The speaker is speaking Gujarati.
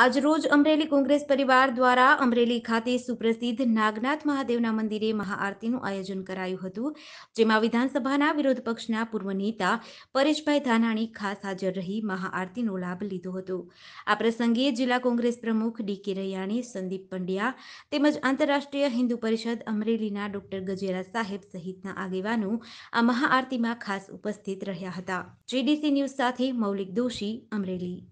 આજરોજ અમરેલી કોંગ્રેસ પરિવાર દ્વારા અમરેલી ખાતે સુપ્રસિદ્ધ નાગનાથ મહાદેવના મંદિરે મહાઆરતીનું આયોજન કરાયું હતું જેમાં વિધાનસભાના વિરોધ પક્ષના પૂર્વ નેતા પરેશભાઈ ધાનાણી ખાસ હાજર રહી મહાઆરતીનો લાભ લીધો હતો આ પ્રસંગે જિલ્લા કોંગ્રેસ પ્રમુખ ડી કે રૈયાણી સંદીપ પંડ્યા તેમજ આંતરરાષ્ટ્રીય હિન્દુ પરિષદ અમરેલીના ડોક્ટર ગજેરા સાહેબ સહિતના આગેવાનો આ મહાઆરતીમાં ખાસ ઉપસ્થિત રહ્યા હતા જીડીસી ન્યૂઝ સાથે મૌલિક દોશી અમરેલી